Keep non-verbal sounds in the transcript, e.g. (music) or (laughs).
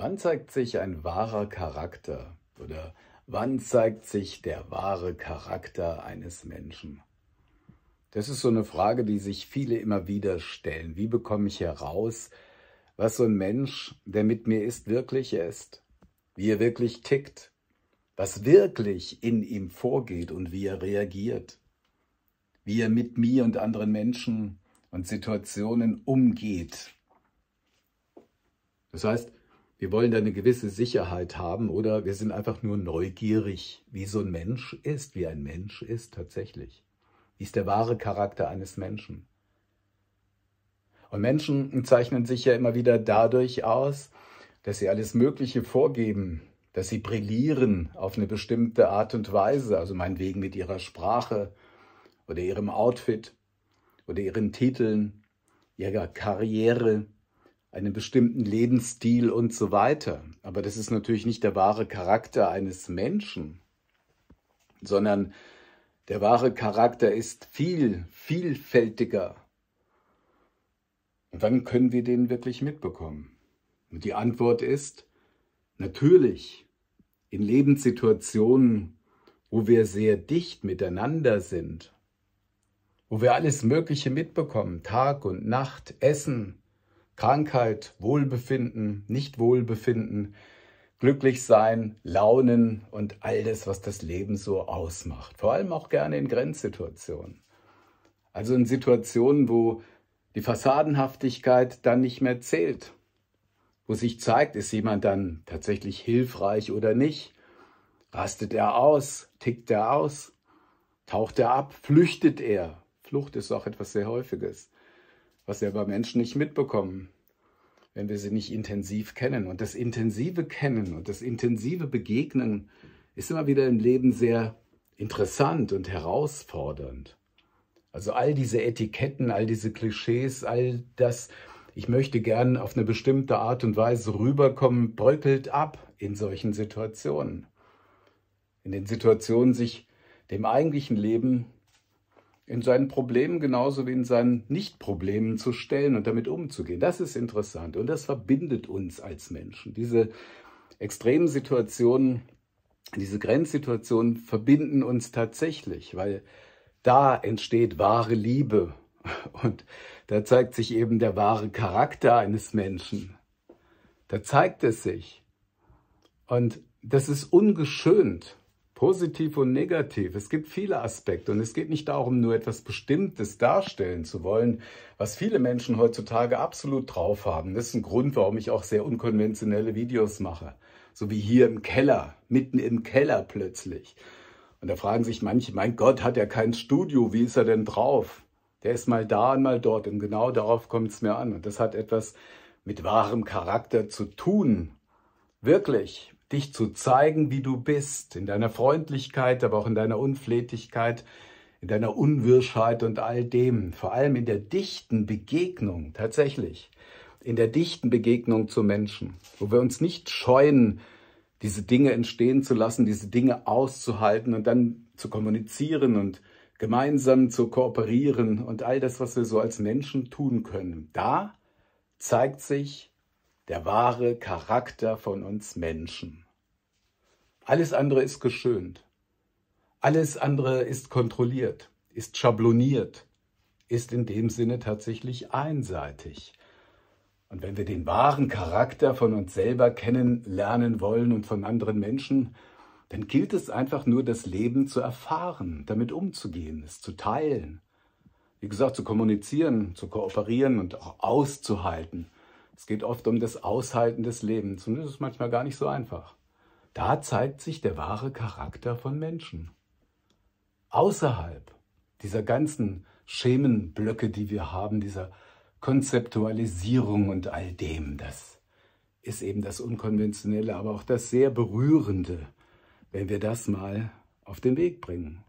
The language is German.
Wann zeigt sich ein wahrer Charakter oder wann zeigt sich der wahre Charakter eines Menschen? Das ist so eine Frage, die sich viele immer wieder stellen. Wie bekomme ich heraus, was so ein Mensch, der mit mir ist, wirklich ist? Wie er wirklich tickt? Was wirklich in ihm vorgeht und wie er reagiert? Wie er mit mir und anderen Menschen und Situationen umgeht? Das heißt, wir wollen da eine gewisse Sicherheit haben oder wir sind einfach nur neugierig, wie so ein Mensch ist, wie ein Mensch ist tatsächlich. Wie ist der wahre Charakter eines Menschen? Und Menschen zeichnen sich ja immer wieder dadurch aus, dass sie alles Mögliche vorgeben, dass sie brillieren auf eine bestimmte Art und Weise, also meinetwegen mit ihrer Sprache oder ihrem Outfit oder ihren Titeln, ihrer Karriere, einen bestimmten Lebensstil und so weiter. Aber das ist natürlich nicht der wahre Charakter eines Menschen, sondern der wahre Charakter ist viel, vielfältiger. Und wann können wir den wirklich mitbekommen? Und die Antwort ist, natürlich, in Lebenssituationen, wo wir sehr dicht miteinander sind, wo wir alles Mögliche mitbekommen, Tag und Nacht, Essen, Krankheit, Wohlbefinden, Nichtwohlbefinden, Glücklichsein, Launen und all das, was das Leben so ausmacht. Vor allem auch gerne in Grenzsituationen. Also in Situationen, wo die Fassadenhaftigkeit dann nicht mehr zählt, wo sich zeigt, ist jemand dann tatsächlich hilfreich oder nicht. Rastet er aus? Tickt er aus? Taucht er ab? Flüchtet er? Flucht ist auch etwas sehr Häufiges was wir bei Menschen nicht mitbekommen, wenn wir sie nicht intensiv kennen. Und das intensive Kennen und das intensive Begegnen ist immer wieder im Leben sehr interessant und herausfordernd. Also all diese Etiketten, all diese Klischees, all das, ich möchte gern auf eine bestimmte Art und Weise rüberkommen, bröckelt ab in solchen Situationen. In den Situationen, sich dem eigentlichen Leben in seinen Problemen genauso wie in seinen Nicht-Problemen zu stellen und damit umzugehen. Das ist interessant und das verbindet uns als Menschen. Diese extremen Situationen, diese Grenzsituationen verbinden uns tatsächlich, weil da entsteht wahre Liebe (laughs) und da zeigt sich eben der wahre Charakter eines Menschen. Da zeigt es sich. Und das ist ungeschönt. Positiv und negativ. Es gibt viele Aspekte und es geht nicht darum, nur etwas Bestimmtes darstellen zu wollen, was viele Menschen heutzutage absolut drauf haben. Das ist ein Grund, warum ich auch sehr unkonventionelle Videos mache. So wie hier im Keller, mitten im Keller plötzlich. Und da fragen sich manche, mein Gott, hat er kein Studio, wie ist er denn drauf? Der ist mal da und mal dort und genau darauf kommt es mir an. Und das hat etwas mit wahrem Charakter zu tun. Wirklich, dich zu zeigen, wie du bist, in deiner Freundlichkeit, aber auch in deiner Unflätigkeit, in deiner Unwirschheit und all dem, vor allem in der dichten Begegnung, tatsächlich, in der dichten Begegnung zu Menschen, wo wir uns nicht scheuen, diese Dinge entstehen zu lassen, diese Dinge auszuhalten und dann zu kommunizieren und gemeinsam zu kooperieren und all das, was wir so als Menschen tun können. Da zeigt sich der wahre Charakter von uns Menschen. Alles andere ist geschönt. Alles andere ist kontrolliert, ist schabloniert, ist in dem Sinne tatsächlich einseitig. Und wenn wir den wahren Charakter von uns selber kennenlernen wollen und von anderen Menschen, dann gilt es einfach nur, das Leben zu erfahren, damit umzugehen, es zu teilen. Wie gesagt, zu kommunizieren, zu kooperieren und auch auszuhalten – es geht oft um das Aushalten des Lebens und es ist manchmal gar nicht so einfach. Da zeigt sich der wahre Charakter von Menschen. Außerhalb dieser ganzen Schemenblöcke, die wir haben, dieser Konzeptualisierung und all dem, das ist eben das Unkonventionelle, aber auch das sehr Berührende, wenn wir das mal auf den Weg bringen.